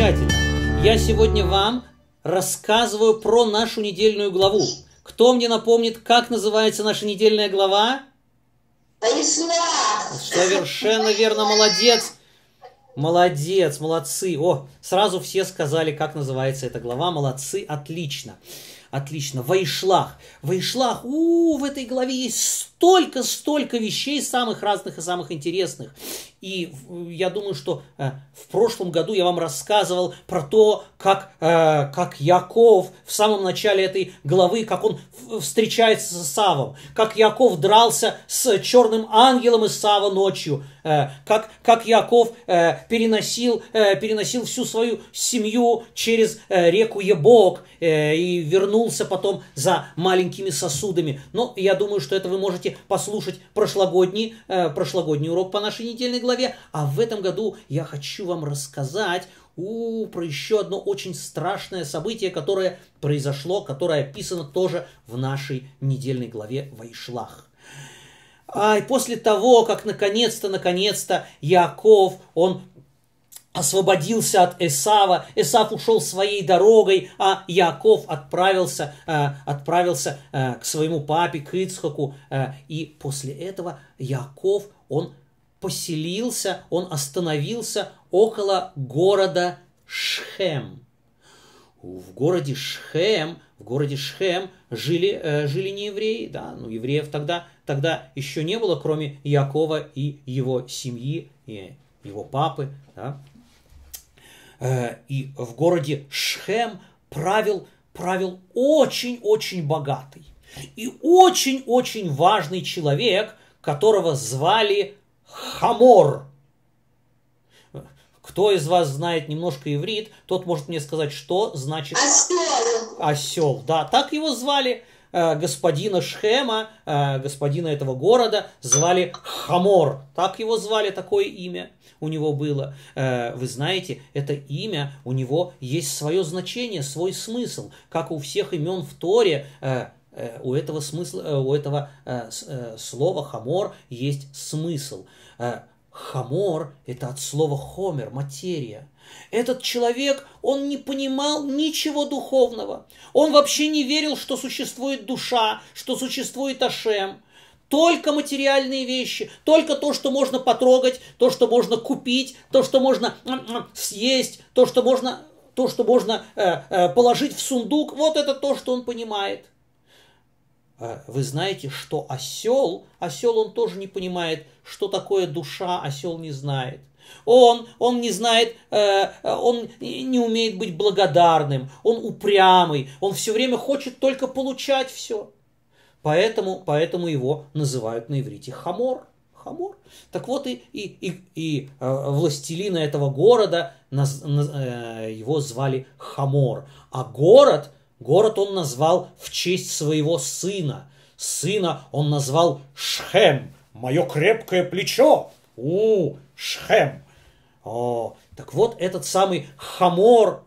замечательно. Я сегодня вам рассказываю про нашу недельную главу. Кто мне напомнит, как называется наша недельная глава? Совершенно верно, молодец. Молодец, молодцы. О, сразу все сказали, как называется эта глава. Молодцы, отлично. Отлично. Вайшлах. Вайшлах. У, у в этой главе есть столько-столько вещей самых разных и самых интересных. И я думаю, что э, в прошлом году я вам рассказывал про то, как, э, как Яков в самом начале этой главы, как он встречается с Савом, как Яков дрался с черным ангелом из Сава ночью, э, как, как Яков переносил, переносил всю свою семью через реку Ебок и вернулся потом за маленькими сосудами. Но я думаю, что это вы можете послушать прошлогодний, прошлогодний урок по нашей недельной главе Кулове, а в этом году я хочу вам рассказать у, про еще одно очень страшное событие, которое произошло, которое описано тоже в нашей недельной главе Вайшлах. А, и после того, как наконец-то, наконец-то Яков, он освободился от Эсава, Эсав ушел своей дорогой, а Яков отправился, э, отправился э, к своему папе, к Ицхаку, э, и после этого Яков, он поселился, он остановился около города Шхем. В городе Шхем, в городе Шхем жили, э, жили не евреи, да, ну евреев тогда, тогда еще не было, кроме Якова и его семьи, и его папы, да. Э, и в городе Шхем правил, правил очень-очень богатый и очень-очень важный человек, которого звали хамор. Кто из вас знает немножко иврит, тот может мне сказать, что значит осел. Осел, да, так его звали э, господина Шхема, э, господина этого города, звали Хамор. Так его звали, такое имя у него было. Э, вы знаете, это имя, у него есть свое значение, свой смысл. Как у всех имен в Торе, Э, у этого, смысла, э, у этого э, слова «хамор» есть смысл. Хамор – это от слова «хомер» – материя. Этот человек, он не понимал ничего духовного. Он вообще не верил, что существует душа, что существует Ашем. Только материальные вещи, только то, что можно потрогать, то, что можно купить, то, что можно съесть, то, что можно, то, что можно положить в сундук. Вот это то, что он понимает – Э, вы знаете, что осел, осел он тоже не понимает, что такое душа, осел не знает. Он, он не знает, э, он не умеет быть благодарным, он упрямый, он все время хочет только получать все. Поэтому, поэтому его называют на иврите хамор. Хамор. Так вот и, и, и, и э, властелина этого города его звали Хамор. А город – Город он назвал в честь своего сына. Сына он назвал Шхем. Мое крепкое плечо. У, Шхем. О, так вот, этот самый Хамор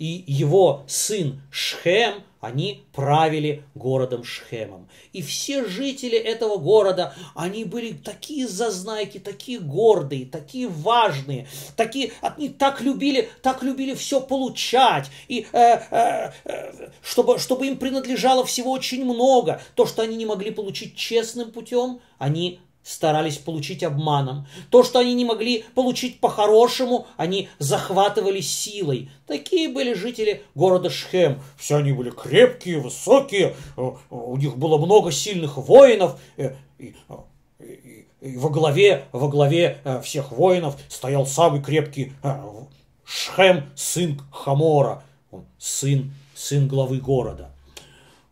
и его сын Шхем – они правили городом Шхемом. И все жители этого города, они были такие зазнайки, такие гордые, такие важные, такие, они так любили, так любили все получать, и э, э, э, чтобы, чтобы им принадлежало всего очень много. То, что они не могли получить честным путем, они старались получить обманом. То, что они не могли получить по-хорошему, они захватывали силой. Такие были жители города Шхем. Все они были крепкие, высокие, э, у них было много сильных воинов. Э, и, э, и, и во главе, во главе всех воинов стоял самый крепкий Шхем, сын Хамора, он сын, сын главы города.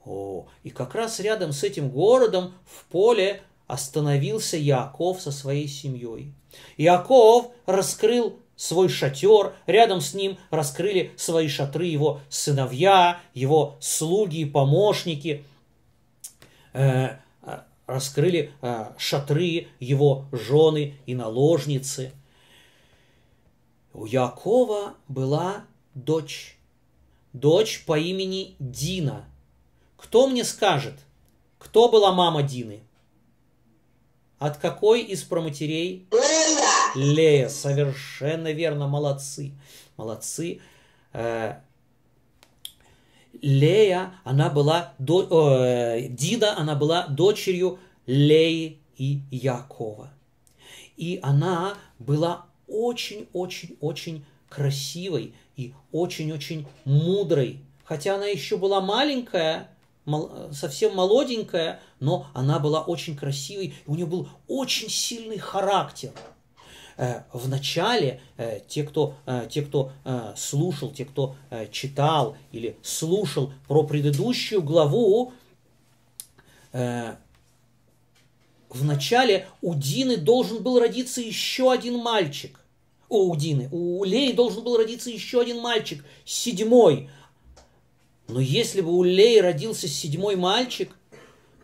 О, и как раз рядом с этим городом в поле остановился Яков со своей семьей. Яков раскрыл свой шатер, рядом с ним раскрыли свои шатры его сыновья, его слуги и помощники, э, раскрыли э, шатры его жены и наложницы. У Якова была дочь, дочь по имени Дина. Кто мне скажет, кто была мама Дины? От какой из проматерей? Лея. Лея, совершенно верно, молодцы. Молодцы. Э, Лея, она была, до, Дида, она была дочерью Леи и Якова. И она была очень-очень-очень красивой и очень-очень мудрой. Хотя она еще была маленькая, совсем молоденькая, но она была очень красивой, у нее был очень сильный характер. Э, в начале э, те, кто, э, те, кто слушал, те, кто читал или слушал про предыдущую главу, в начале у Дины должен был родиться еще один мальчик. О, у Дины, у Леи должен был родиться еще один мальчик, седьмой. Но если бы у Леи родился седьмой мальчик,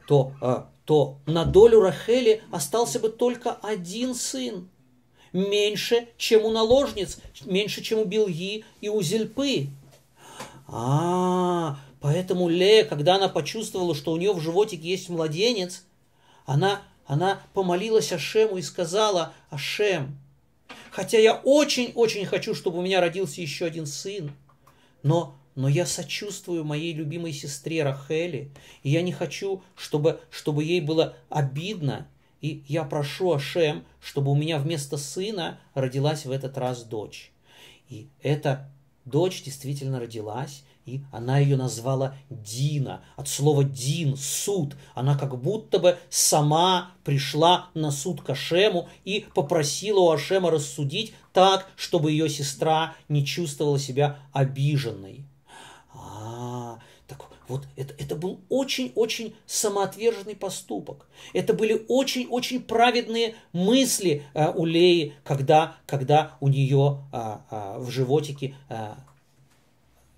то, а, то на долю Рахели остался бы только один сын. Меньше, чем у наложниц, меньше, чем у Билги и у Зельпы. А, поэтому Лея, когда она почувствовала, что у нее в животике есть младенец, она, она помолилась Ашему и сказала, Ашем, хотя я очень-очень хочу, чтобы у меня родился еще один сын, но но я сочувствую моей любимой сестре Рахели, и я не хочу, чтобы, чтобы ей было обидно, и я прошу Ашем, чтобы у меня вместо сына родилась в этот раз дочь. И эта дочь действительно родилась, и она ее назвала Дина. От слова «дин» — суд. Она как будто бы сама пришла на суд к Ашему и попросила у Ашема рассудить так, чтобы ее сестра не чувствовала себя обиженной. А, так вот это, это был очень-очень самоотверженный поступок. Это были очень-очень праведные мысли э, у Леи, когда, когда у нее э, э, в животике э,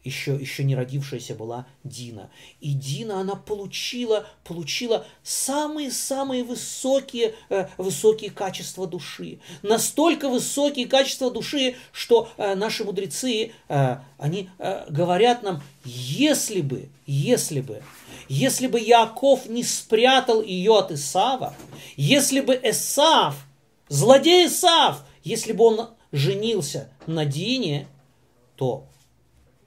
еще, еще не родившаяся была Дина. И Дина, она получила, получила самые-самые высокие, э, высокие качества души. Настолько высокие качества души, что э, наши мудрецы, э, они э, говорят нам, если бы, если бы, если бы Яков не спрятал ее от Исава, если бы Исав злодей Исав, если бы он женился на Дине, то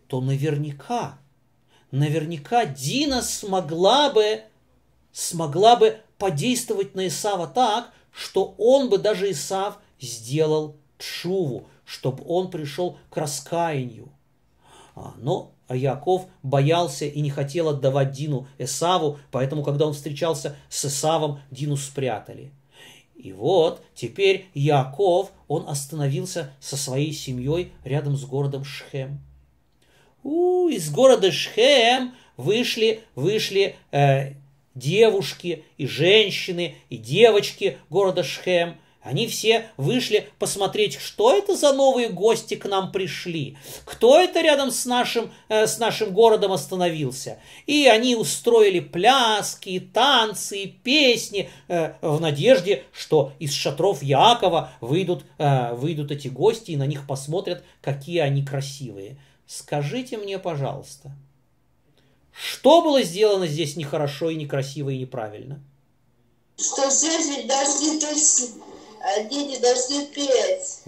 то наверняка, наверняка Дина смогла бы, смогла бы подействовать на Исава так, что он бы даже Исав сделал Тшуву, чтобы он пришел к раскаянию. А, но Яков боялся и не хотел отдавать Дину Эсаву, поэтому, когда он встречался с Эсавом, Дину спрятали. И вот теперь Яков, он остановился со своей семьей рядом с городом Шхем. У, из города Шхем вышли, вышли э, девушки и женщины, и девочки города Шхем. Они все вышли посмотреть, что это за новые гости к нам пришли, кто это рядом с нашим, э, с нашим городом остановился. И они устроили пляски, танцы, песни э, в надежде, что из шатров Якова выйдут, э, выйдут эти гости и на них посмотрят, какие они красивые. Скажите мне, пожалуйста, что было сделано здесь нехорошо и некрасиво и неправильно? Что шесть должны точно они а должны петь.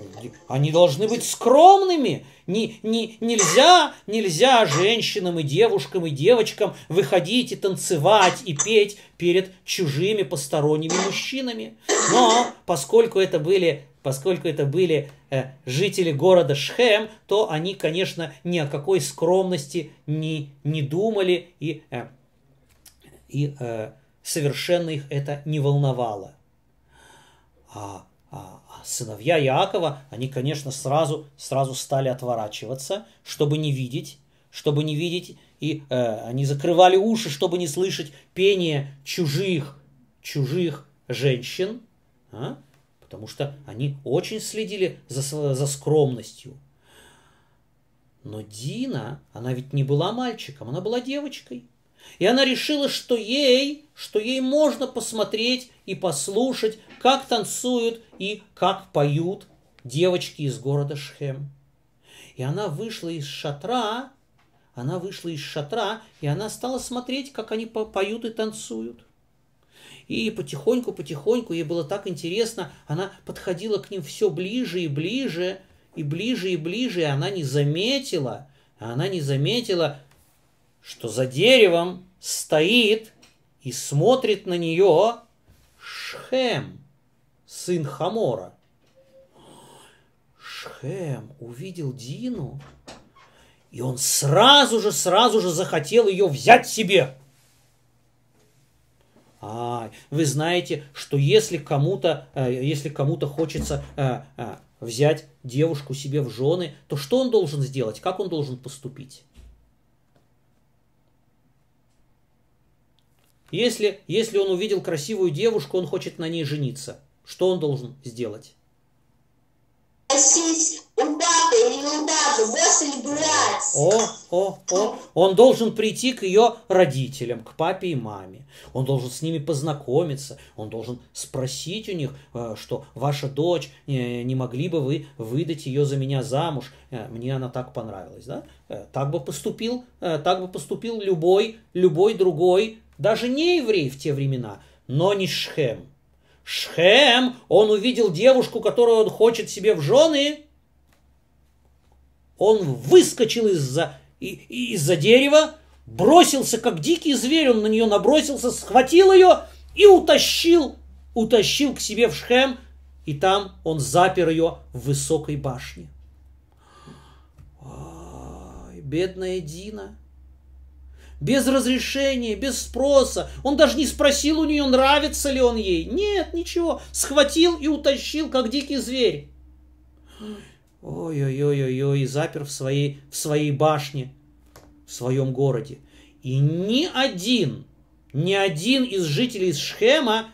Они должны быть скромными. Не, не, нельзя, нельзя женщинам и девушкам и девочкам выходить и танцевать и петь перед чужими посторонними мужчинами. Но поскольку это были Поскольку это были э, жители города Шхем, то они, конечно, ни о какой скромности не, не думали, и, э, и э, совершенно их это не волновало. А, а, а сыновья Якова они, конечно, сразу, сразу стали отворачиваться, чтобы не видеть, чтобы не видеть, и э, они закрывали уши, чтобы не слышать пение чужих, чужих женщин. А? потому что они очень следили за, за скромностью. Но Дина, она ведь не была мальчиком, она была девочкой. И она решила, что ей, что ей можно посмотреть и послушать, как танцуют и как поют девочки из города Шхем. И она вышла из шатра, она вышла из шатра, и она стала смотреть, как они поют и танцуют. И потихоньку-потихоньку ей было так интересно, она подходила к ним все ближе и ближе, и ближе и ближе, и она не заметила, она не заметила, что за деревом стоит и смотрит на нее Шхем, сын Хамора. Шхем увидел Дину, и он сразу же, сразу же захотел ее взять себе. А, вы знаете, что если кому-то, э, если кому-то хочется э, э, взять девушку себе в жены, то что он должен сделать? Как он должен поступить? Если, если он увидел красивую девушку, он хочет на ней жениться. Что он должен сделать? Просить, о, о, о. Он должен прийти к ее родителям, к папе и маме. Он должен с ними познакомиться. Он должен спросить у них, э, что ваша дочь, э, не могли бы вы выдать ее за меня замуж? Э, мне она так понравилась, да? Так бы поступил, так бы поступил любой, любой другой, даже не еврей в те времена, но не Шхем. Шхем, он увидел девушку, которую он хочет себе в жены, он выскочил из-за из-за дерева, бросился, как дикий зверь, он на нее набросился, схватил ее и утащил, утащил к себе в Шхем, и там он запер ее в высокой башне. Ой, бедная Дина. Без разрешения, без спроса. Он даже не спросил у нее, нравится ли он ей. Нет, ничего. Схватил и утащил, как дикий зверь. Ой-ой-ой-ой-ой, запер в своей, в своей башне, в своем городе. И ни один, ни один из жителей Шхема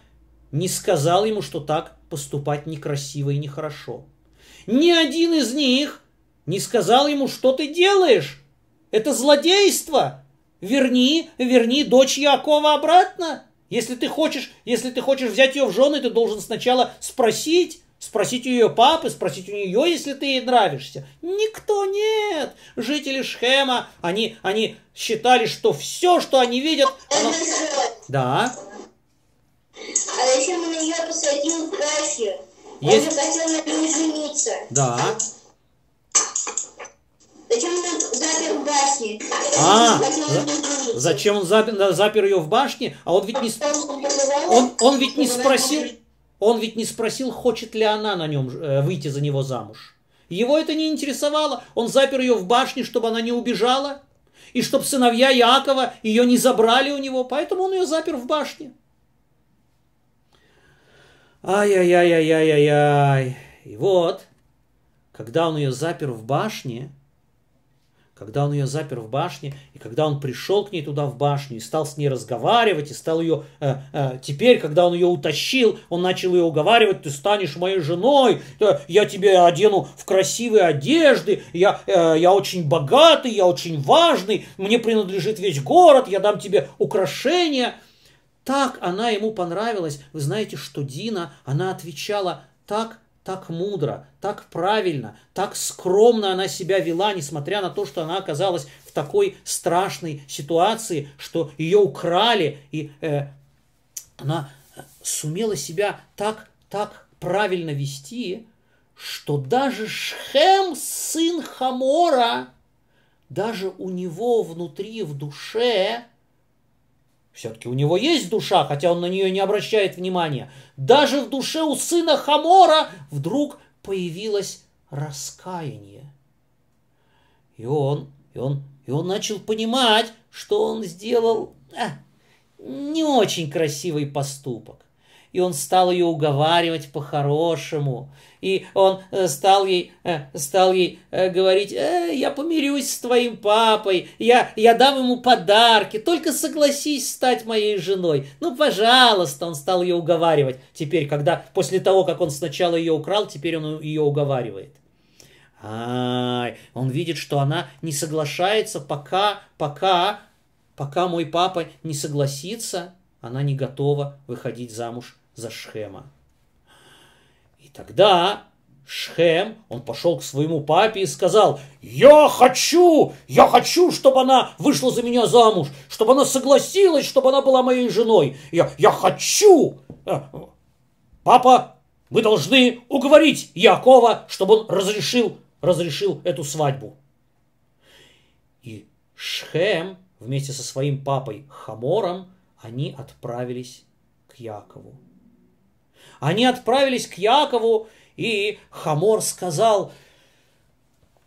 не сказал ему, что так поступать некрасиво и нехорошо. Ни один из них не сказал ему, что ты делаешь. Это злодейство. Верни, верни дочь Якова обратно. Если ты хочешь, если ты хочешь взять ее в жены, ты должен сначала спросить, Спросить у ее папы, спросить у нее, если ты ей нравишься. Никто нет. Жители Шхема, они, они считали, что все, что они видят... Оно... Да. А зачем он ее посадил в графе? Есть... же хотел на ней жениться. Да. Зачем он запер в башне? А, зачем он запер, запер ее в башне? А он ведь не... Он, он ведь не спросил... Он ведь не спросил, хочет ли она на нем э, выйти за него замуж. Его это не интересовало. Он запер ее в башне, чтобы она не убежала, и чтобы сыновья Якова ее не забрали у него, поэтому он ее запер в башне. Ай-яй-яй-яй-яй-яй. И вот, когда он ее запер в башне, когда он ее запер в башне, и когда он пришел к ней туда в башню, и стал с ней разговаривать, и стал ее... Э, э, теперь, когда он ее утащил, он начал ее уговаривать, ты станешь моей женой, я тебе одену в красивые одежды, я, э, я очень богатый, я очень важный, мне принадлежит весь город, я дам тебе украшения. Так она ему понравилась. Вы знаете, что Дина, она отвечала так, так мудро, так правильно, так скромно она себя вела, несмотря на то, что она оказалась в такой страшной ситуации, что ее украли, и э, она сумела себя так, так правильно вести, что даже Шхем, сын Хамора, даже у него внутри, в душе, все-таки у него есть душа, хотя он на нее не обращает внимания. Даже в душе у сына Хамора вдруг появилось раскаяние. И он, и он, и он начал понимать, что он сделал а, не очень красивый поступок и он стал ее уговаривать по-хорошему, и он э, стал ей, э, стал ей э, говорить, э, я помирюсь с твоим папой, я, я дам ему подарки, только согласись стать моей женой. Ну, пожалуйста, он стал ее уговаривать. Теперь, когда, после того, как он сначала ее украл, теперь он ее уговаривает. А, он видит, что она не соглашается, пока, пока, пока мой папа не согласится, она не готова выходить замуж за Шхема. И тогда Шхем, он пошел к своему папе и сказал, «Я хочу, я хочу, чтобы она вышла за меня замуж, чтобы она согласилась, чтобы она была моей женой. Я, я хочу!» а, «Папа, мы должны уговорить Якова, чтобы он разрешил, разрешил эту свадьбу». И Шхем вместе со своим папой Хамором, они отправились к Якову. Они отправились к Якову, и Хамор сказал,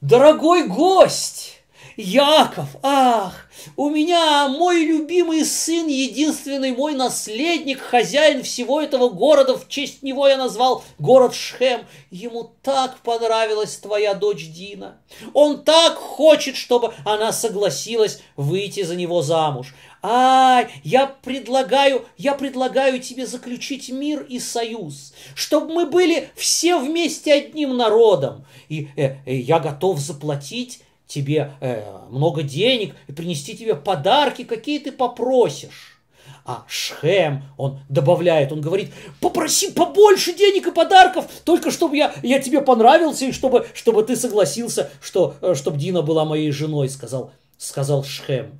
«Дорогой гость!» Яков, ах, у меня мой любимый сын, единственный мой наследник, хозяин всего этого города, в честь него я назвал город Шхем. Ему так понравилась твоя дочь Дина. Он так хочет, чтобы она согласилась выйти за него замуж. А я предлагаю, я предлагаю тебе заключить мир и союз, чтобы мы были все вместе одним народом. И э, э, я готов заплатить тебе э, много денег и принести тебе подарки, какие ты попросишь. А Шхем, он добавляет, он говорит, попроси побольше денег и подарков, только чтобы я, я тебе понравился и чтобы, чтобы ты согласился, что, э, чтобы Дина была моей женой, сказал, сказал Шхем.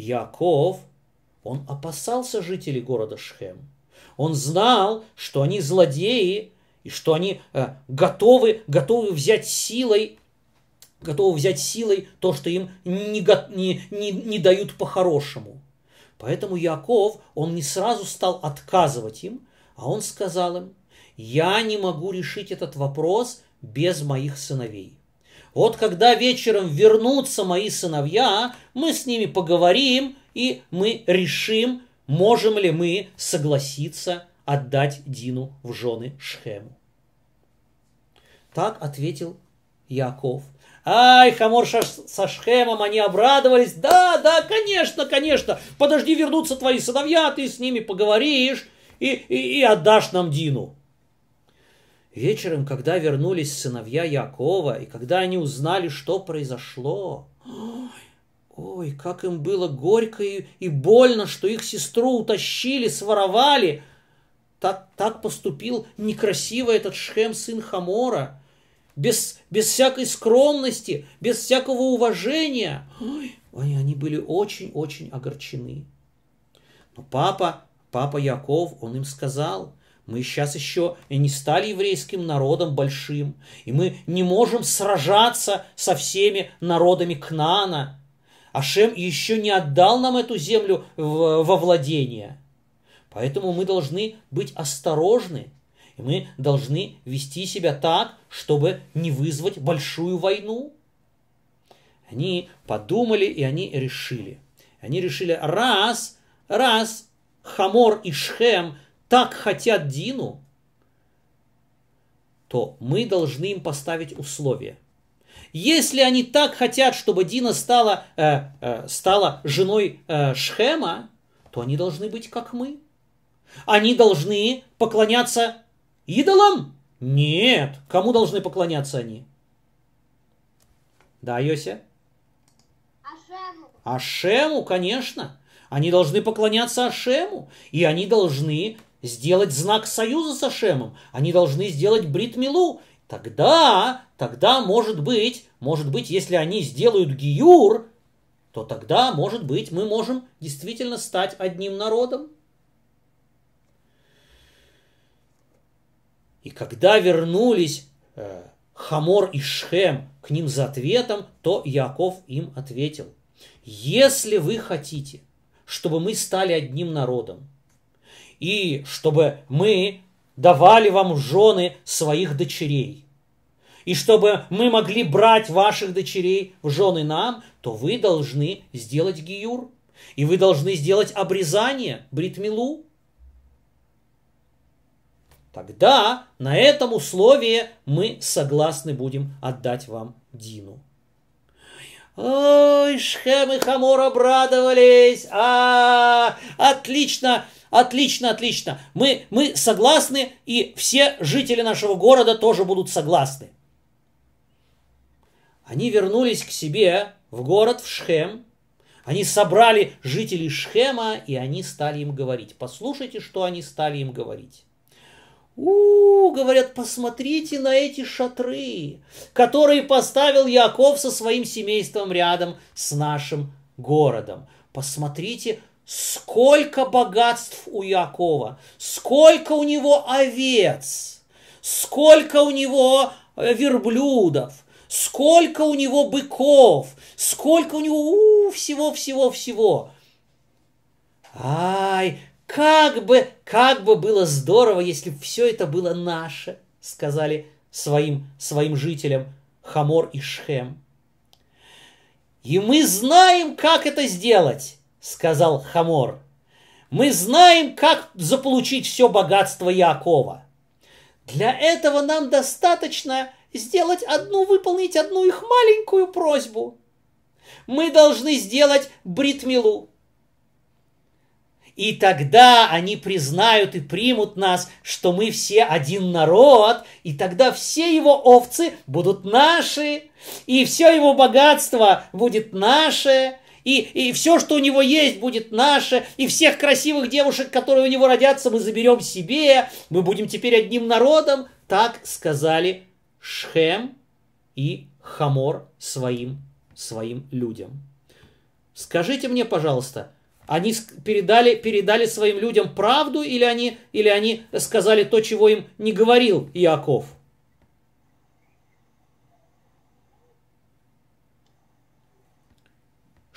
Яков, он опасался жителей города Шхем. Он знал, что они злодеи, и что они э, готовы, готовы взять силой готовы взять силой то, что им не, не, не, не дают по-хорошему. Поэтому Яков, он не сразу стал отказывать им, а он сказал им, я не могу решить этот вопрос без моих сыновей. Вот когда вечером вернутся мои сыновья, мы с ними поговорим, и мы решим, можем ли мы согласиться отдать Дину в жены Шхему. Так ответил Яков. Ай, Хамор со Шхемом, они обрадовались. Да, да, конечно, конечно. Подожди, вернутся твои сыновья, ты с ними поговоришь и, и, и отдашь нам Дину. Вечером, когда вернулись сыновья Якова, и когда они узнали, что произошло, ой, ой, как им было горько и, и больно, что их сестру утащили, своровали. Так, так поступил некрасиво этот Шхем, сын Хамора, без, без всякой скромности, без всякого уважения. Ой, они, они были очень-очень огорчены. Но папа, папа Яков, он им сказал – мы сейчас еще не стали еврейским народом большим, и мы не можем сражаться со всеми народами Кнана. Ашем еще не отдал нам эту землю в, во владение. Поэтому мы должны быть осторожны, и мы должны вести себя так, чтобы не вызвать большую войну. Они подумали и они решили. Они решили, раз, раз Хамор и Шхем – так хотят Дину, то мы должны им поставить условия. Если они так хотят, чтобы Дина стала, э, э, стала женой э, Шхема, то они должны быть как мы. Они должны поклоняться идолам? Нет. Кому должны поклоняться они? Да, Йося? Ашему. Ашему, конечно. Они должны поклоняться Ашему. И они должны сделать знак союза с Ашемом, они должны сделать Бритмилу, Тогда, тогда, может быть, может быть, если они сделают Гиюр, то тогда, может быть, мы можем действительно стать одним народом. И когда вернулись э, Хамор и Шхем к ним за ответом, то Яков им ответил, если вы хотите, чтобы мы стали одним народом, и чтобы мы давали вам жены своих дочерей, и чтобы мы могли брать ваших дочерей в жены нам, то вы должны сделать гиюр, и вы должны сделать обрезание, бритмилу. Тогда на этом условии мы согласны будем отдать вам Дину. Ой, Шхем и Хамор обрадовались! А, -а отлично! Отлично, отлично. Мы, мы согласны, и все жители нашего города тоже будут согласны. Они вернулись к себе в город, в Шхем. Они собрали жителей Шхема, и они стали им говорить. Послушайте, что они стали им говорить. У, говорят, посмотрите на эти шатры, которые поставил Яков со своим семейством рядом с нашим городом. Посмотрите, Сколько богатств у Якова, сколько у него овец, сколько у него э, верблюдов, сколько у него быков, сколько у него всего-всего-всего. Ай, как бы, как бы было здорово, если бы все это было наше, сказали своим, своим жителям Хамор и Шхем. И мы знаем, как это сделать. — сказал Хамор. «Мы знаем, как заполучить все богатство Якова. Для этого нам достаточно сделать одну, выполнить одну их маленькую просьбу. Мы должны сделать бритмилу. И тогда они признают и примут нас, что мы все один народ, и тогда все его овцы будут наши, и все его богатство будет наше, и, и все, что у него есть, будет наше, и всех красивых девушек, которые у него родятся, мы заберем себе, мы будем теперь одним народом. Так сказали Шхем и Хамор своим, своим людям. Скажите мне, пожалуйста, они передали, передали своим людям правду или они, или они сказали то, чего им не говорил Иаков?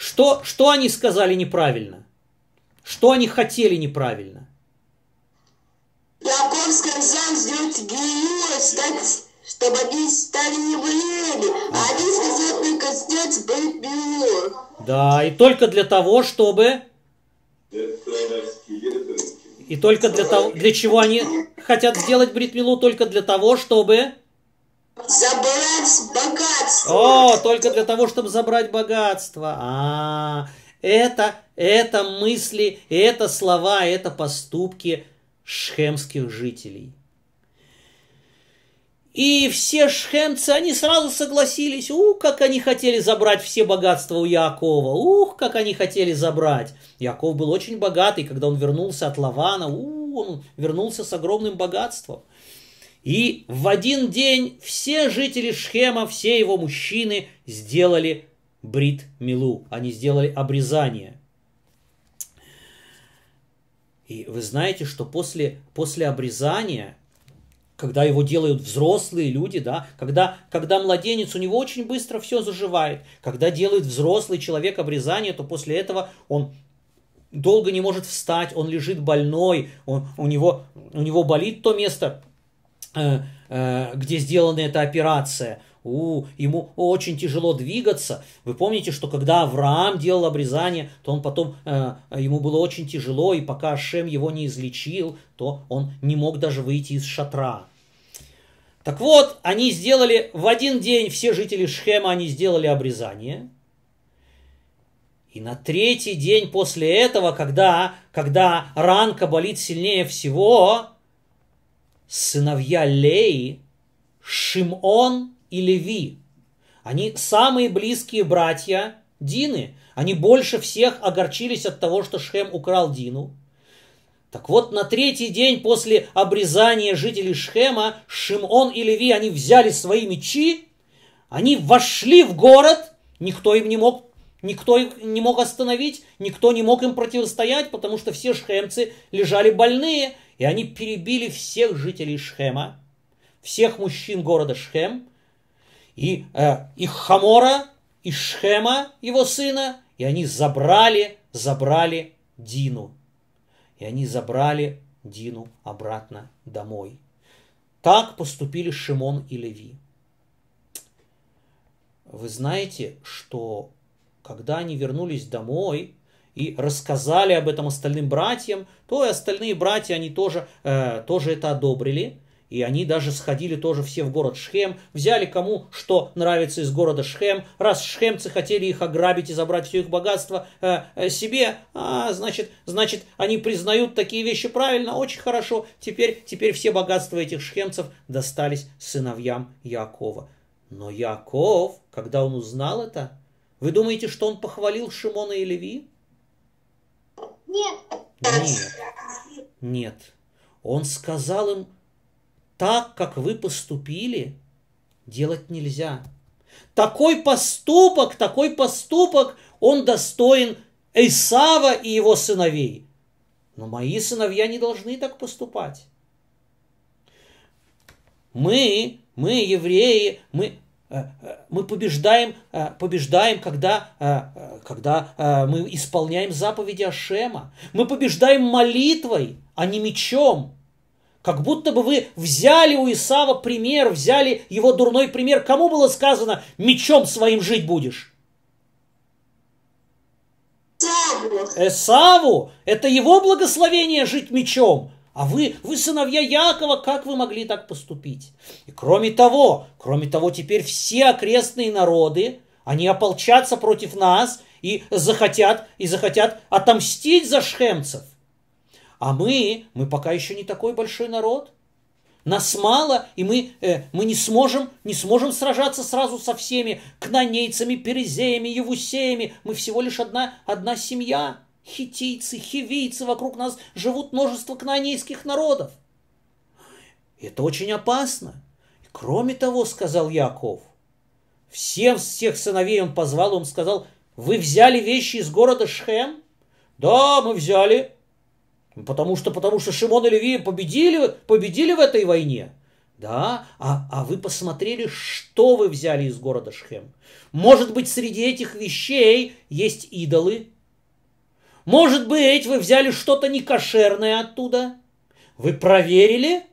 Что, что они сказали неправильно? Что они хотели неправильно? Яковская зам сделать героя, стать, чтобы они стали евреями, а они хотят только сделать бэйбюр. Да, и только для того, чтобы... И только для того, для чего они хотят сделать бритмилу, только для того, чтобы... Забрать бока о, только для того, чтобы забрать богатство. А, это, это мысли, это слова, это поступки шхемских жителей. И все шхемцы, они сразу согласились. Ух, как они хотели забрать все богатства у Якова. Ух, как они хотели забрать. Яков был очень богатый, когда он вернулся от Лавана. Ух, он вернулся с огромным богатством. И в один день все жители Шхема, все его мужчины сделали брит милу. Они сделали обрезание. И вы знаете, что после, после обрезания, когда его делают взрослые люди, да, когда, когда младенец, у него очень быстро все заживает. Когда делает взрослый человек обрезание, то после этого он долго не может встать, он лежит больной, он, у, него, у него болит то место, Э, э, где сделана эта операция. У, ему очень тяжело двигаться. Вы помните, что когда Авраам делал обрезание, то он потом, э, ему было очень тяжело, и пока Шем его не излечил, то он не мог даже выйти из шатра. Так вот, они сделали в один день, все жители Шхема, они сделали обрезание. И на третий день после этого, когда, когда ранка болит сильнее всего, сыновья Леи, Шимон и Леви. Они самые близкие братья Дины. Они больше всех огорчились от того, что Шхем украл Дину. Так вот, на третий день после обрезания жителей Шхема, Шимон и Леви, они взяли свои мечи, они вошли в город, никто им не мог Никто их не мог остановить, никто не мог им противостоять, потому что все шхемцы лежали больные, и они перебили всех жителей Шхема, всех мужчин города Шхем, и, э, и Хамора, и Шхема, его сына, и они забрали, забрали Дину. И они забрали Дину обратно домой. Так поступили Шимон и Леви. Вы знаете, что когда они вернулись домой, и рассказали об этом остальным братьям, то и остальные братья, они тоже, э, тоже это одобрили. И они даже сходили тоже все в город Шхем, взяли кому что нравится из города Шхем. Раз шхемцы хотели их ограбить и забрать все их богатство э, э, себе, а, значит, значит, они признают такие вещи правильно, очень хорошо. Теперь, теперь все богатства этих шхемцев достались сыновьям Якова. Но Яков, когда он узнал это, вы думаете, что он похвалил Шимона и Леви? Нет. Нет. Нет. Он сказал им, так, как вы поступили, делать нельзя. Такой поступок, такой поступок, он достоин Эйсава и его сыновей. Но мои сыновья не должны так поступать. Мы, мы, евреи, мы, Э, э, мы побеждаем, э, побеждаем когда, когда мы исполняем заповеди Ашема. Мы побеждаем молитвой, а не мечом. Как будто бы вы взяли у Исава пример, взяли его дурной пример. Кому было сказано, мечом своим жить будешь? Эсаву. Это его благословение жить мечом. А вы, вы сыновья Якова, как вы могли так поступить? И кроме того, кроме того, теперь все окрестные народы, они ополчатся против нас и захотят, и захотят отомстить за шхемцев. А мы, мы пока еще не такой большой народ. Нас мало, и мы, э, мы не, сможем, не сможем сражаться сразу со всеми кнанейцами, перезеями, евусеями. Мы всего лишь одна, одна семья хитийцы, хивийцы, вокруг нас живут множество кнанейских народов. Это очень опасно. И кроме того, сказал Яков, всем всех сыновей он позвал, он сказал, вы взяли вещи из города Шхем? Да, мы взяли. Потому что, потому что Шимон и Леви победили, победили в этой войне. Да, а, а вы посмотрели, что вы взяли из города Шхем. Может быть, среди этих вещей есть идолы, может быть, вы взяли что-то некошерное оттуда? Вы проверили?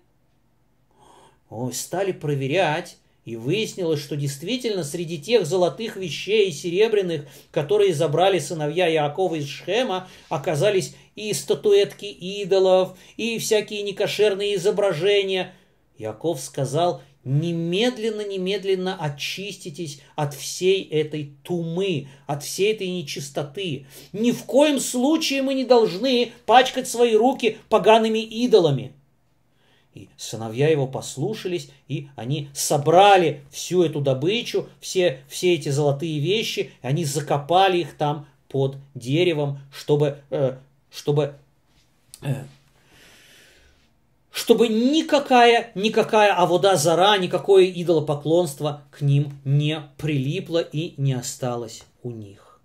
Ой, стали проверять. И выяснилось, что действительно среди тех золотых вещей и серебряных, которые забрали сыновья Иакова из Шхема, оказались и статуэтки идолов, и всякие некошерные изображения. Яков сказал, Немедленно-немедленно очиститесь от всей этой тумы, от всей этой нечистоты. Ни в коем случае мы не должны пачкать свои руки погаными идолами. И сыновья его послушались, и они собрали всю эту добычу, все, все эти золотые вещи, и они закопали их там под деревом, чтобы, э, чтобы э, чтобы никакая, никакая авода зара, никакое идолопоклонство к ним не прилипло и не осталось у них.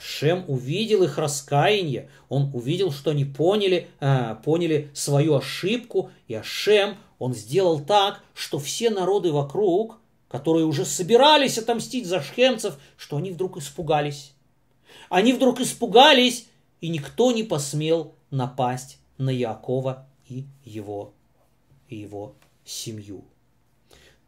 Шем увидел их раскаяние, он увидел, что они поняли, э, поняли свою ошибку, и Шем он сделал так, что все народы вокруг, которые уже собирались отомстить за шхемцев, что они вдруг испугались. Они вдруг испугались, и никто не посмел напасть на Якова и его, и его семью.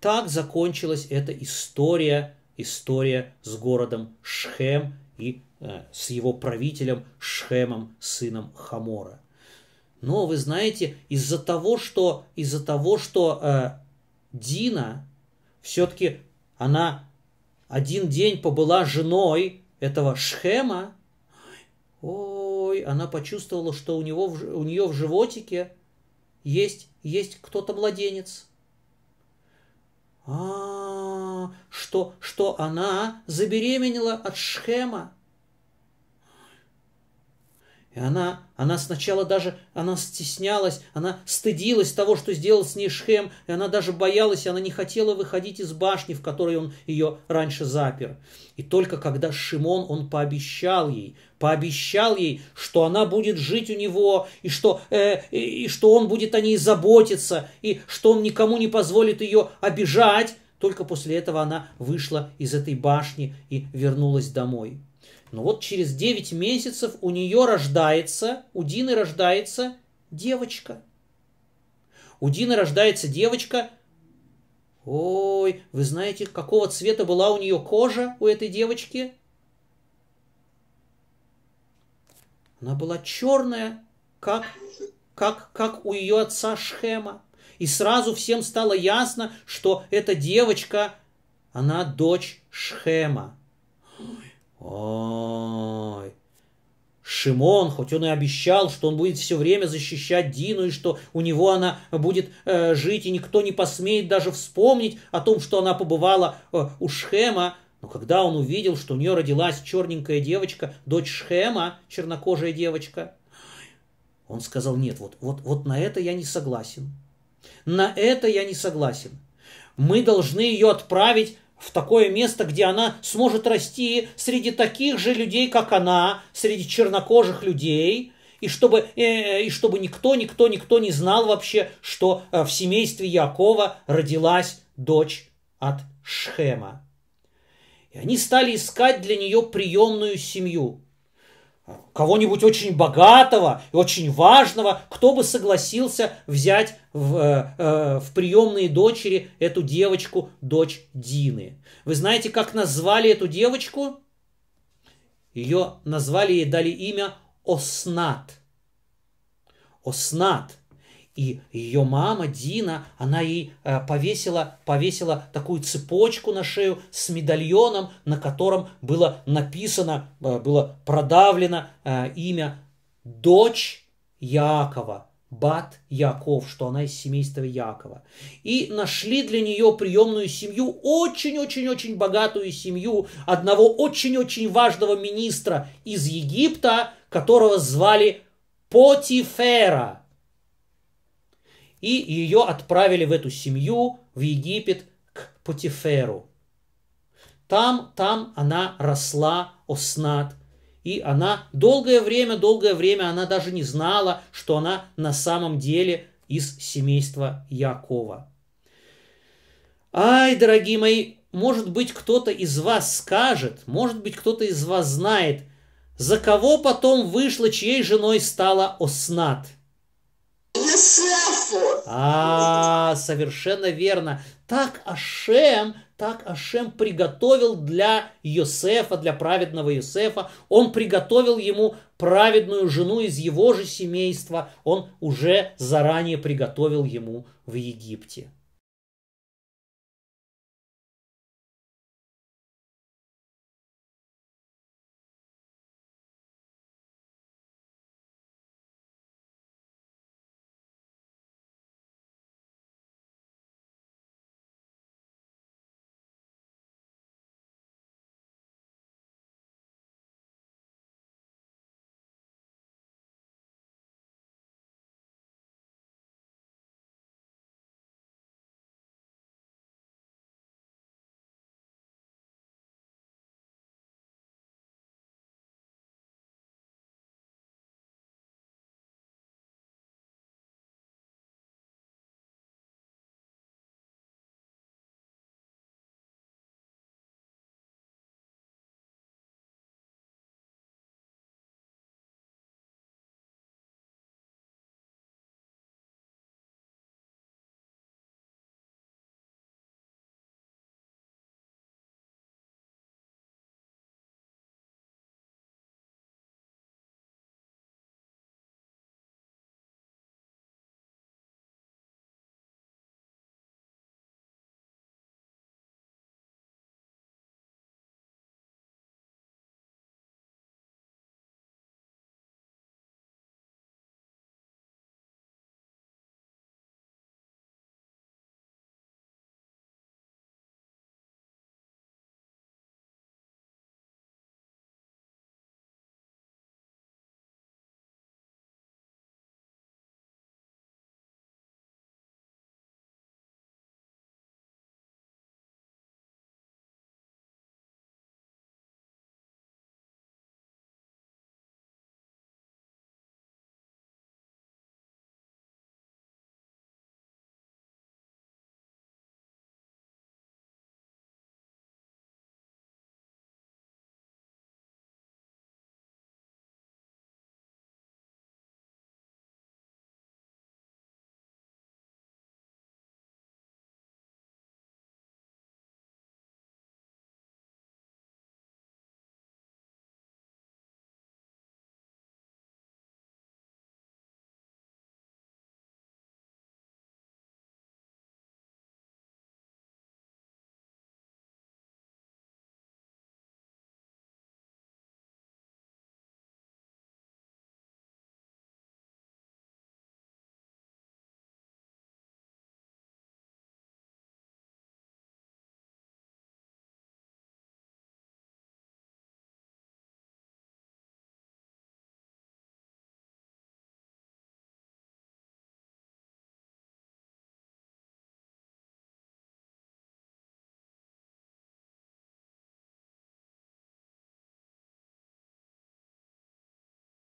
Так закончилась эта история, история с городом Шхем и э, с его правителем Шхемом, сыном Хамора. Но вы знаете, из-за того, что из-за того, что э, Дина все-таки она один день побыла женой этого Шхема, ой, она почувствовала, что у него у нее в животике есть, есть кто-то младенец. А, а, что, что она забеременела от Шхема. И она, она сначала даже, она стеснялась, она стыдилась того, что сделал с ней Шхем, и она даже боялась, и она не хотела выходить из башни, в которой он ее раньше запер. И только когда Шимон, он пообещал ей, пообещал ей, что она будет жить у него, и что, э, и, и что он будет о ней заботиться, и что он никому не позволит ее обижать, только после этого она вышла из этой башни и вернулась домой. Но ну вот через 9 месяцев у нее рождается, у Дины рождается девочка. У Дины рождается девочка. Ой, вы знаете, какого цвета была у нее кожа у этой девочки? Она была черная, как, как, как у ее отца Шхема. И сразу всем стало ясно, что эта девочка, она дочь Шхема. Ой. Шимон, хоть он и обещал, что он будет все время защищать Дину и что у него она будет э, жить, и никто не посмеет даже вспомнить о том, что она побывала э, у Шхема, но когда он увидел, что у нее родилась черненькая девочка, дочь Шхема, чернокожая девочка, он сказал, нет, вот, вот, вот на это я не согласен. На это я не согласен. Мы должны ее отправить в такое место, где она сможет расти среди таких же людей, как она, среди чернокожих людей, и чтобы, э, э и чтобы никто, никто, никто не знал вообще, что э, в семействе Якова родилась дочь от Шхема. И они стали искать для нее приемную семью – кого-нибудь очень богатого и очень важного, кто бы согласился взять в, э, э, в приемные дочери эту девочку, дочь Дины. Вы знаете, как назвали эту девочку? Ее назвали и дали имя Оснат. Оснат. И ее мама Дина, она ей э, повесила, повесила такую цепочку на шею с медальоном, на котором было написано, э, было продавлено э, имя дочь Якова, Бат Яков, что она из семейства Якова. И нашли для нее приемную семью, очень-очень-очень богатую семью одного очень-очень важного министра из Египта, которого звали Потифера – и ее отправили в эту семью, в Египет, к Путиферу. Там, там она росла, Оснат, и она долгое время, долгое время она даже не знала, что она на самом деле из семейства Якова. Ай, дорогие мои, может быть, кто-то из вас скажет, может быть, кто-то из вас знает, за кого потом вышла, чьей женой стала Оснат – а, совершенно верно. Так Ашем, так Ашем приготовил для Йосефа, для праведного Йосефа, он приготовил ему праведную жену из его же семейства, он уже заранее приготовил ему в Египте.